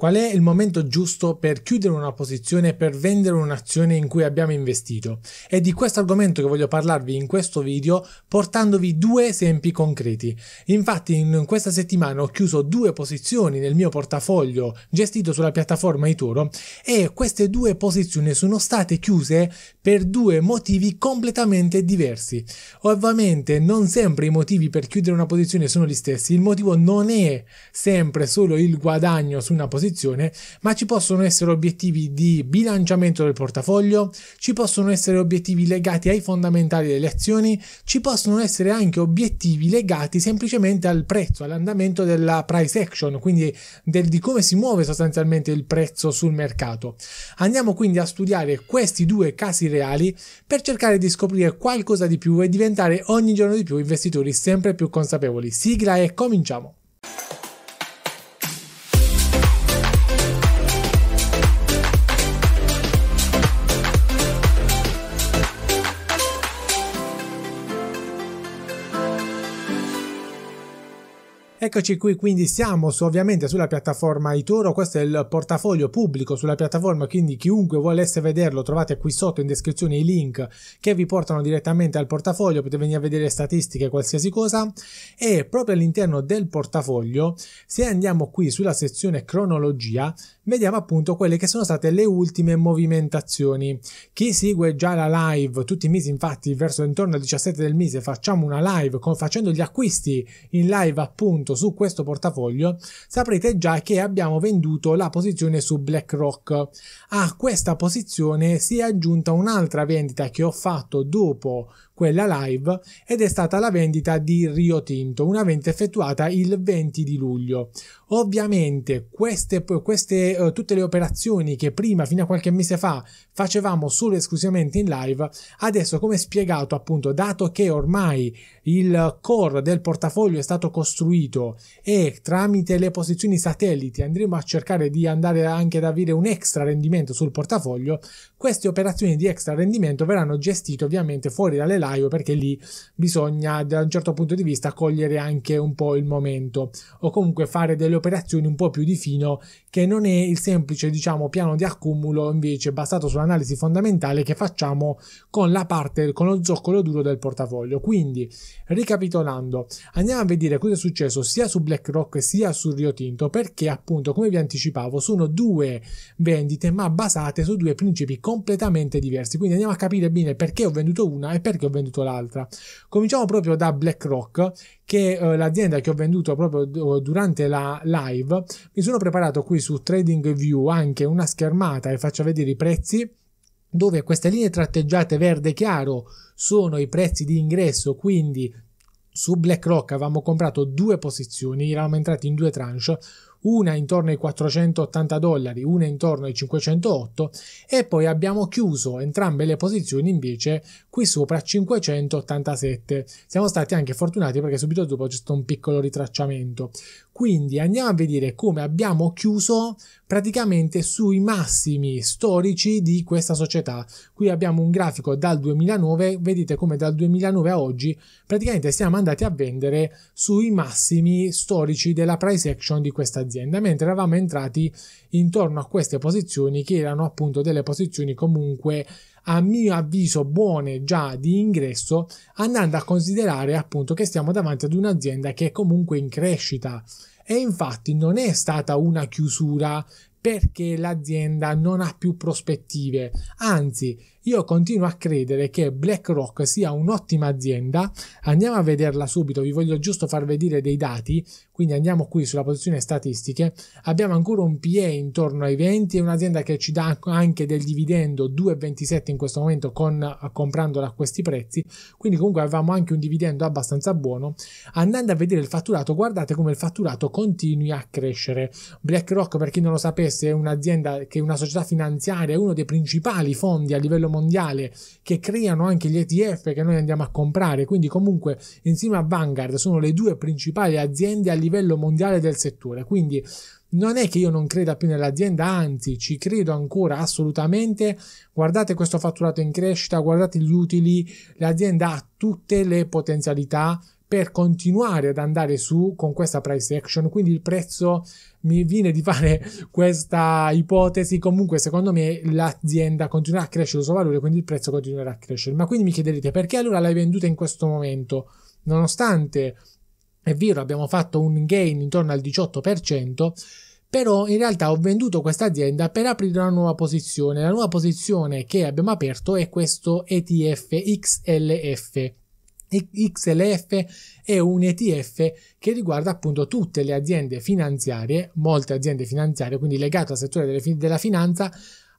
Qual è il momento giusto per chiudere una posizione per vendere un'azione in cui abbiamo investito? È di questo argomento che voglio parlarvi in questo video portandovi due esempi concreti. Infatti in questa settimana ho chiuso due posizioni nel mio portafoglio gestito sulla piattaforma Itoro e queste due posizioni sono state chiuse per due motivi completamente diversi. Ovviamente non sempre i motivi per chiudere una posizione sono gli stessi, il motivo non è sempre solo il guadagno su una posizione disposizione, ma ci possono essere obiettivi di bilanciamento del portafoglio, ci possono essere obiettivi legati ai fondamentali delle azioni, ci possono essere anche obiettivi legati semplicemente al prezzo, all'andamento della price action, quindi del, di come si muove sostanzialmente il prezzo sul mercato. Andiamo quindi a studiare questi due casi reali per cercare di scoprire qualcosa di più e diventare ogni giorno di più investitori sempre più consapevoli. Sigla e cominciamo! Eccoci qui, quindi siamo su, ovviamente sulla piattaforma Itoro, questo è il portafoglio pubblico sulla piattaforma, quindi chiunque volesse vederlo trovate qui sotto in descrizione i link che vi portano direttamente al portafoglio, potete venire a vedere statistiche, qualsiasi cosa. E proprio all'interno del portafoglio, se andiamo qui sulla sezione cronologia, vediamo appunto quelle che sono state le ultime movimentazioni. Chi segue già la live tutti i mesi, infatti, verso intorno al 17 del mese facciamo una live con, facendo gli acquisti in live appunto su questo portafoglio, saprete già che abbiamo venduto la posizione su BlackRock. A questa posizione si è aggiunta un'altra vendita che ho fatto dopo quella live, ed è stata la vendita di Rio Tinto, una vendita effettuata il 20 di luglio. Ovviamente queste, queste eh, tutte le operazioni che prima, fino a qualche mese fa, facevamo solo e esclusivamente in live, adesso come spiegato appunto, dato che ormai il core del portafoglio è stato costruito e tramite le posizioni satelliti andremo a cercare di andare anche ad avere un extra rendimento sul portafoglio, queste operazioni di extra rendimento verranno gestite ovviamente fuori dalle live febbraio perché lì bisogna da un certo punto di vista cogliere anche un po' il momento o comunque fare delle operazioni un po' più di fino che non è il semplice diciamo piano di accumulo invece basato sull'analisi fondamentale che facciamo con la parte con lo zoccolo duro del portafoglio quindi ricapitolando andiamo a vedere cosa è successo sia su BlackRock sia su Rio Tinto perché appunto come vi anticipavo sono due vendite ma basate su due principi completamente diversi quindi andiamo a capire bene perché ho venduto una e perché ho venduto venduto l'altra. Cominciamo proprio da BlackRock, che è eh, l'azienda che ho venduto proprio durante la live. Mi sono preparato qui su TradingView anche una schermata e faccio vedere i prezzi dove queste linee tratteggiate verde chiaro sono i prezzi di ingresso, quindi su BlackRock avevamo comprato due posizioni, eravamo entrati in due tranche, una intorno ai 480 dollari, una intorno ai 508 e poi abbiamo chiuso entrambe le posizioni invece qui sopra 587. Siamo stati anche fortunati perché subito dopo c'è stato un piccolo ritracciamento. Quindi andiamo a vedere come abbiamo chiuso praticamente sui massimi storici di questa società. Qui abbiamo un grafico dal 2009, vedete come dal 2009 a oggi praticamente siamo andati a vendere sui massimi storici della price action di questa azienda azienda, mentre eravamo entrati intorno a queste posizioni che erano appunto delle posizioni comunque a mio avviso buone già di ingresso, andando a considerare appunto che stiamo davanti ad un'azienda che è comunque in crescita. E infatti non è stata una chiusura perché l'azienda non ha più prospettive, anzi io continuo a credere che BlackRock sia un'ottima azienda. Andiamo a vederla subito, vi voglio giusto far vedere dei dati. Quindi andiamo qui sulla posizione statistiche. Abbiamo ancora un PE intorno ai 20, è un'azienda che ci dà anche del dividendo 2,27 in questo momento con, comprandola a questi prezzi. Quindi comunque avevamo anche un dividendo abbastanza buono. Andando a vedere il fatturato, guardate come il fatturato continui a crescere. BlackRock, per chi non lo sapesse, è un'azienda che è una società finanziaria, è uno dei principali fondi a livello mondiale mondiale che creano anche gli ETF che noi andiamo a comprare, quindi comunque insieme a Vanguard sono le due principali aziende a livello mondiale del settore, quindi non è che io non creda più nell'azienda, anzi ci credo ancora assolutamente. Guardate questo fatturato in crescita, guardate gli utili, l'azienda ha tutte le potenzialità per continuare ad andare su con questa price action. Quindi il prezzo mi viene di fare questa ipotesi. Comunque, secondo me, l'azienda continuerà a crescere il suo valore, quindi il prezzo continuerà a crescere. Ma quindi mi chiederete perché allora l'hai venduta in questo momento? Nonostante è vero, abbiamo fatto un gain intorno al 18%, però in realtà ho venduto questa azienda per aprire una nuova posizione. La nuova posizione che abbiamo aperto è questo ETF XLF. XLF è un ETF che riguarda appunto tutte le aziende finanziarie, molte aziende finanziarie, quindi legate al settore della finanza,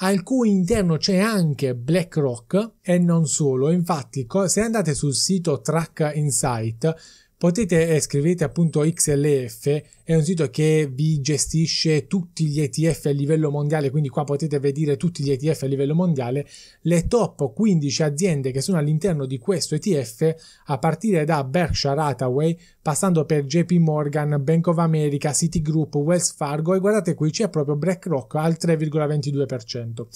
al cui interno c'è anche BlackRock e non solo. Infatti, se andate sul sito Track Insight, Potete eh, scrivete appunto XLF, è un sito che vi gestisce tutti gli ETF a livello mondiale, quindi qua potete vedere tutti gli ETF a livello mondiale, le top 15 aziende che sono all'interno di questo ETF, a partire da Berkshire Hathaway, passando per JP Morgan, Bank of America, Citigroup, Wells Fargo e guardate qui c'è proprio BlackRock al 3,22%.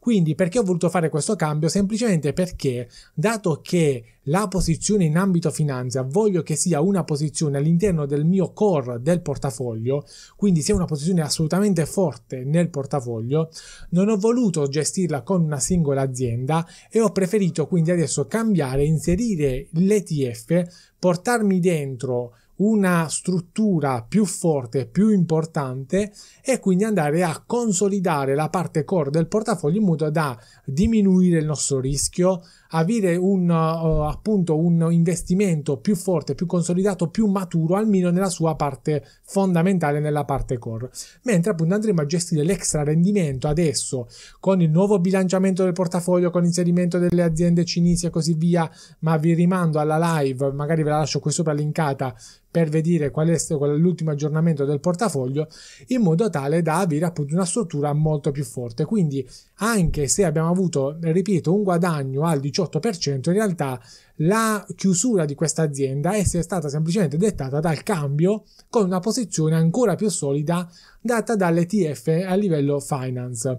Quindi perché ho voluto fare questo cambio? Semplicemente perché, dato che la posizione in ambito finanza voglio che sia una posizione all'interno del mio core del portafoglio, quindi sia una posizione assolutamente forte nel portafoglio, non ho voluto gestirla con una singola azienda e ho preferito quindi adesso cambiare, inserire l'ETF, portarmi dentro una struttura più forte, più importante e quindi andare a consolidare la parte core del portafoglio in modo da diminuire il nostro rischio, avere un, uh, appunto un investimento più forte, più consolidato, più maturo almeno nella sua parte fondamentale, nella parte core. Mentre appunto andremo a gestire l'extra rendimento adesso con il nuovo bilanciamento del portafoglio, con l'inserimento delle aziende cinesi e così via, ma vi rimando alla live, magari ve la lascio qui sopra linkata per vedere qual è, qual è l'ultimo aggiornamento del portafoglio in modo tale da avere appunto una struttura molto più forte. Quindi anche se abbiamo avuto, ripeto, un guadagno al 18%, in realtà la chiusura di questa azienda è stata semplicemente dettata dal cambio con una posizione ancora più solida data dall'ETF a livello finance.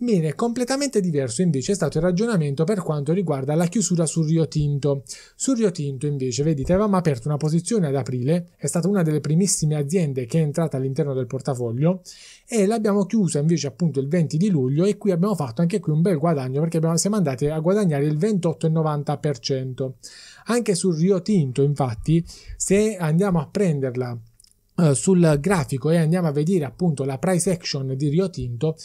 Bene, completamente diverso invece è stato il ragionamento per quanto riguarda la chiusura su Rio Tinto. Su Rio Tinto invece, vedete, avevamo aperto una posizione ad aprile, è stata una delle primissime aziende che è entrata all'interno del portafoglio e l'abbiamo chiusa invece appunto il 20 di luglio e qui abbiamo fatto anche qui un bel guadagno perché abbiamo, siamo andati a guadagnare il 28,90%. Anche su Rio Tinto infatti, se andiamo a prenderla eh, sul grafico e andiamo a vedere appunto la price action di Rio Tinto,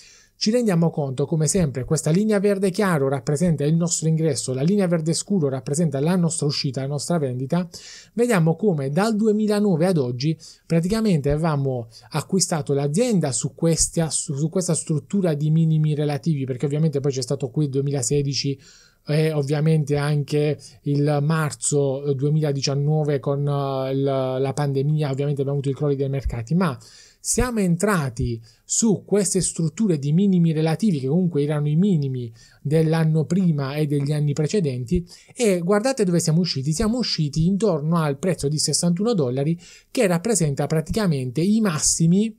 ci rendiamo conto come sempre questa linea verde chiaro rappresenta il nostro ingresso, la linea verde scuro rappresenta la nostra uscita, la nostra vendita, vediamo come dal 2009 ad oggi praticamente avevamo acquistato l'azienda su questa, su, su questa struttura di minimi relativi perché ovviamente poi c'è stato qui il 2016 e ovviamente anche il marzo 2019 eh, con eh, la pandemia ovviamente abbiamo avuto i crolli dei mercati ma siamo entrati su queste strutture di minimi relativi che comunque erano i minimi dell'anno prima e degli anni precedenti e guardate dove siamo usciti siamo usciti intorno al prezzo di 61 dollari che rappresenta praticamente i massimi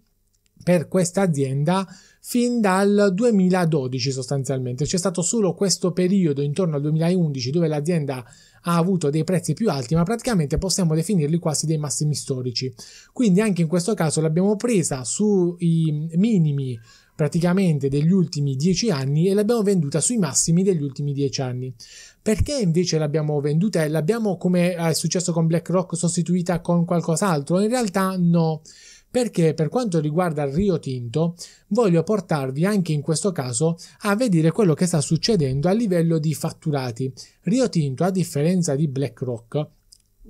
per questa azienda fin dal 2012 sostanzialmente. C'è stato solo questo periodo intorno al 2011 dove l'azienda ha avuto dei prezzi più alti, ma praticamente possiamo definirli quasi dei massimi storici. Quindi anche in questo caso l'abbiamo presa sui minimi praticamente degli ultimi 10 anni e l'abbiamo venduta sui massimi degli ultimi 10 anni. Perché invece l'abbiamo venduta e l'abbiamo, come è successo con BlackRock, sostituita con qualcos'altro? In realtà no perché per quanto riguarda il Rio Tinto voglio portarvi anche in questo caso a vedere quello che sta succedendo a livello di fatturati. Rio Tinto, a differenza di BlackRock,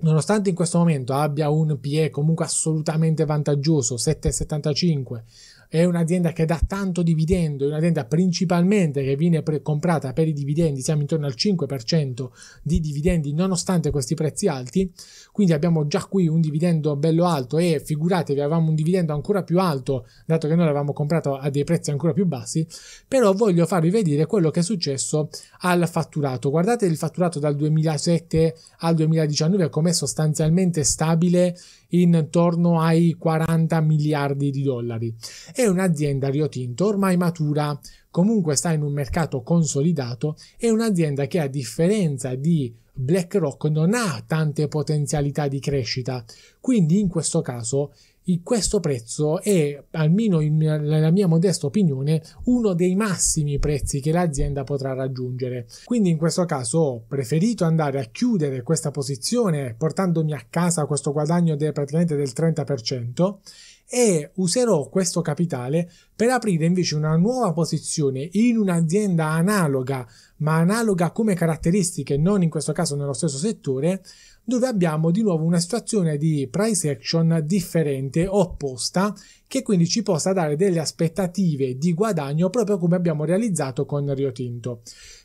nonostante in questo momento abbia un PE comunque assolutamente vantaggioso, 7,75, è un'azienda che dà tanto dividendo, è un'azienda principalmente che viene pre- comprata per i dividendi, siamo intorno al 5% di dividendi nonostante questi prezzi alti, quindi abbiamo già qui un dividendo bello alto e figuratevi avevamo un dividendo ancora più alto dato che noi l'avevamo comprato a dei prezzi ancora più bassi, però voglio farvi vedere quello che è successo al fatturato. Guardate il fatturato dal 2007 al 2019 come è sostanzialmente stabile intorno ai 40 miliardi di dollari. E è un'azienda Rio Tinto ormai matura, comunque sta in un mercato consolidato, è un'azienda che a differenza di BlackRock non ha tante potenzialità di crescita, quindi in questo caso questo prezzo è, almeno nella mia modesta opinione, uno dei massimi prezzi che l'azienda potrà raggiungere. Quindi in questo caso ho preferito andare a chiudere questa posizione portandomi a casa questo guadagno de, praticamente del 30% e userò questo capitale per aprire invece una nuova posizione in un'azienda analoga, ma analoga come caratteristiche, non in questo caso nello stesso settore, dove abbiamo di nuovo una situazione di price action differente, opposta, che quindi ci possa dare delle aspettative di guadagno proprio come abbiamo realizzato con Rio Tinto.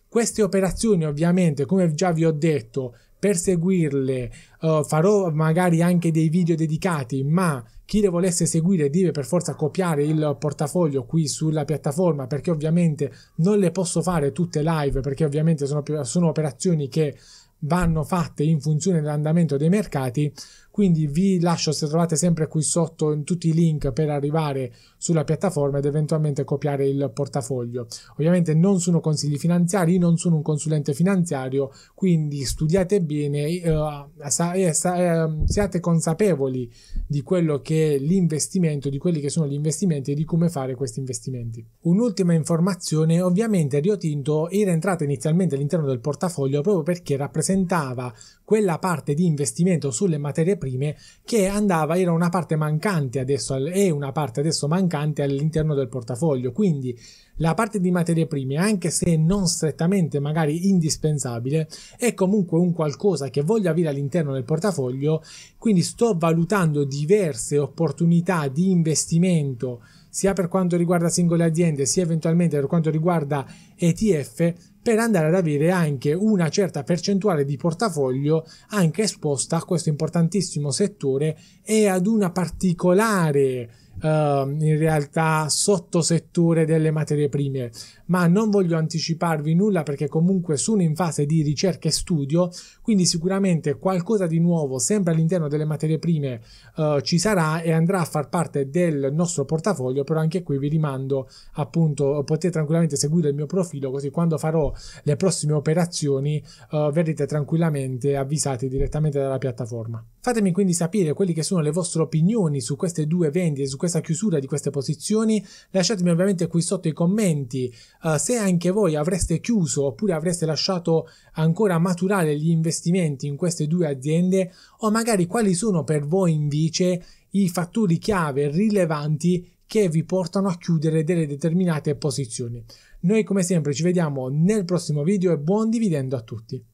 Queste operazioni ovviamente, come già vi ho detto, perseguirle, uh, eh, farò magari anche dei video dedicati, ma chi le volesse seguire deve per forza copiare il portafoglio qui sulla piattaforma perché ovviamente non le posso fare tutte live perché ovviamente sono, sono operazioni che vanno fatte in funzione dell'andamento dei mercati quindi vi lascio se trovate sempre qui sotto in tutti i link per arrivare sulla piattaforma ed eventualmente copiare il portafoglio. Ovviamente non sono consigli finanziari, non sono un consulente finanziario, quindi studiate bene e eh, eh, eh, siate consapevoli di quello che è l'investimento, di quelli che sono gli investimenti e di come fare questi investimenti. Un'ultima informazione, ovviamente Rio Tinto era entrata inizialmente all'interno del portafoglio proprio perché rappresentava quella parte di investimento sulle materie prime prime, che andava, era una parte mancante adesso, è una parte adesso mancante all'interno del portafoglio. Quindi la parte di materie prime, anche se non strettamente magari indispensabile, è comunque un qualcosa che voglio avere all'interno del portafoglio, quindi sto valutando diverse opportunità di investimento sia per quanto riguarda singole aziende, sia eventualmente per quanto riguarda ETF, per andare ad avere anche una certa percentuale di portafoglio anche esposta a questo importantissimo settore e ad una particolare Uh, in realtà sottosettore delle materie prime ma non voglio anticiparvi nulla perché comunque sono in fase di ricerca e studio, quindi sicuramente qualcosa di nuovo sempre all'interno delle materie prime eh, ci sarà e andrà a far parte del nostro portafoglio, però anche qui vi rimando appunto potete tranquillamente seguire il mio profilo così quando farò le prossime operazioni eh, verrete tranquillamente avvisati direttamente dalla piattaforma. Fatemi quindi sapere quelle che sono le vostre opinioni su queste due vendite, su questa chiusura di queste posizioni, lasciatemi ovviamente qui sotto i commenti eh, se anche voi avreste chiuso oppure avreste lasciato ancora maturare gli investimenti in queste due aziende o magari quali sono per voi invece i fattori chiave rilevanti che vi portano a chiudere delle determinate posizioni. Noi come sempre ci vediamo nel prossimo video e buon dividendo a tutti!